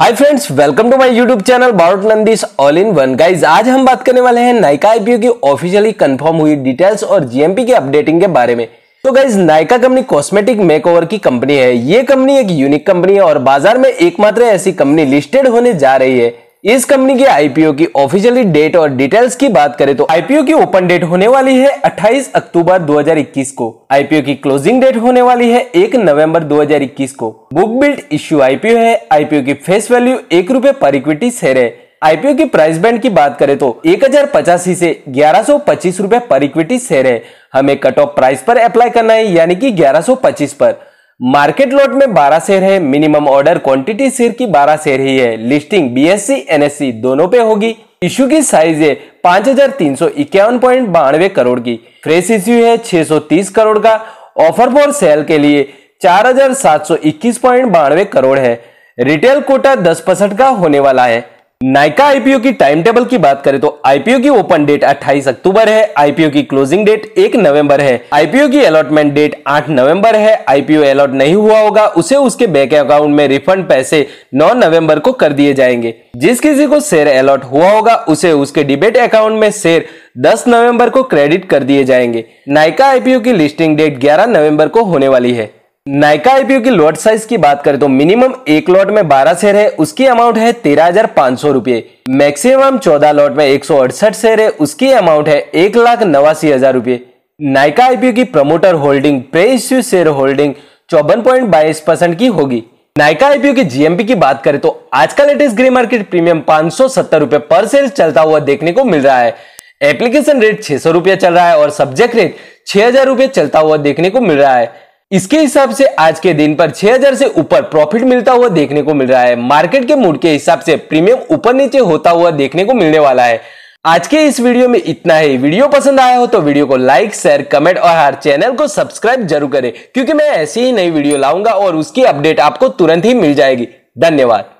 hi friends welcome to my YouTube channel Bharat Nandis all in one guys आज हम बात करने वाले हैं नायका आईपीओ की ऑफिशियली कंफर्म हुई डिटेल्स और जीएमपी की अपडेटिंग के बारे में तो guys Nykaa company cosmetic makeover की कंपनी है ये कंपनी एक यूनिक कंपनी है और बाजार में एकमात्र ऐसी कंपनी लिस्टेड होने जा रही है इस कंपनी के आईपीओ की ऑफिशियली डेट और डिटेल्स की बात करें तो आईपीओ की ओपन डेट होने वाली है 28 अक्टूबर 2021 को आईपीओ की क्लोजिंग डेट होने वाली है 1 नवंबर 2021 को बुक बिल्ड इश्यू आईपीओ है आईपीओ की फेस वैल्यू एक रूपए पर इक्विटी शेयर है आईपीओ की प्राइस बैंड की बात करें तो एक हजार पचासी से ग्यारह सौ पच्चीस रूपए पर इक्विटी शेयर है हमें कट ऑफ प्राइस पर अप्लाई करना है यानी कि ग्यारह सौ पच्चीस पर मार्केट लॉट में 12 शेयर है मिनिमम ऑर्डर क्वांटिटी शेयर की 12 शेयर ही है लिस्टिंग बीएससी एनएससी दोनों पे होगी इश्यू की साइज है पांच हजार तीन सौ इक्यावन पॉइंट बानवे करोड़ की फ्रेश इश्यू है छह सौ तीस करोड़ का ऑफर फॉर सेल के लिए चार हजार सात सौ इक्कीस पॉइंट बानवे करोड़ है रिटेल कोटा दस परसेंट का होने वाला है नाइका आईपीओ की टाइम टेबल की बात करें तो आईपीओ की ओपन डेट 28 अक्टूबर है आईपीओ की क्लोजिंग डेट 1 नवंबर है आईपीओ की अलॉटमेंट डेट 8 नवंबर है आईपीओ अलॉट नहीं हुआ होगा उसे उसके बैंक अकाउंट में रिफंड पैसे 9 नवंबर को कर दिए जाएंगे जिस किसी को शेयर अलॉट हुआ होगा उसे उसके डिबेट अकाउंट में शेयर 10 नवंबर को क्रेडिट कर दिए जाएंगे नाइका आईपीओ की लिस्टिंग डेट 11 नवंबर को होने वाली है नायका आईपीओ की लॉट साइज की बात करें तो मिनिमम एक लॉट में 12 शेयर है उसकी अमाउंट है तेरह हजार पांच सौ रुपए मैक्सिमम चौदह लॉट में एक सौ अड़सठ शेयर है उसकी अमाउंट है एक लाख नवासी हजार रुपए नायका आईपीओ की promoter holding pre issue share holding चौबन पॉइंट बाईस परसेंट की होगी नायका आईपीओ की जीएमपी की बात करें तो आज का लेटेस्ट ग्रे मार्केट प्रीमियम पांच सौ सत्तर रुपए पर शेयर चलता हुआ देखने को मिल रहा है एप्लीकेशन रेट छह सौ रुपया चल रहा है और सब्जेक्ट रेट छह हजार रूपए चलता हुआ देखने को मिल रहा है इसके हिसाब से आज के दिन पर 6000 से ऊपर प्रॉफिट मिलता हुआ देखने को मिल रहा है मार्केट के मूड के हिसाब से प्रीमियम ऊपर नीचे होता हुआ देखने को मिलने वाला है आज के इस वीडियो में इतना ही वीडियो पसंद आया हो तो वीडियो को लाइक शेयर कमेंट और हर चैनल को सब्सक्राइब जरूर करें क्योंकि मैं ऐसी ही नई वीडियो लाऊंगा और उसकी अपडेट आपको तुरंत ही मिल जाएगी धन्यवाद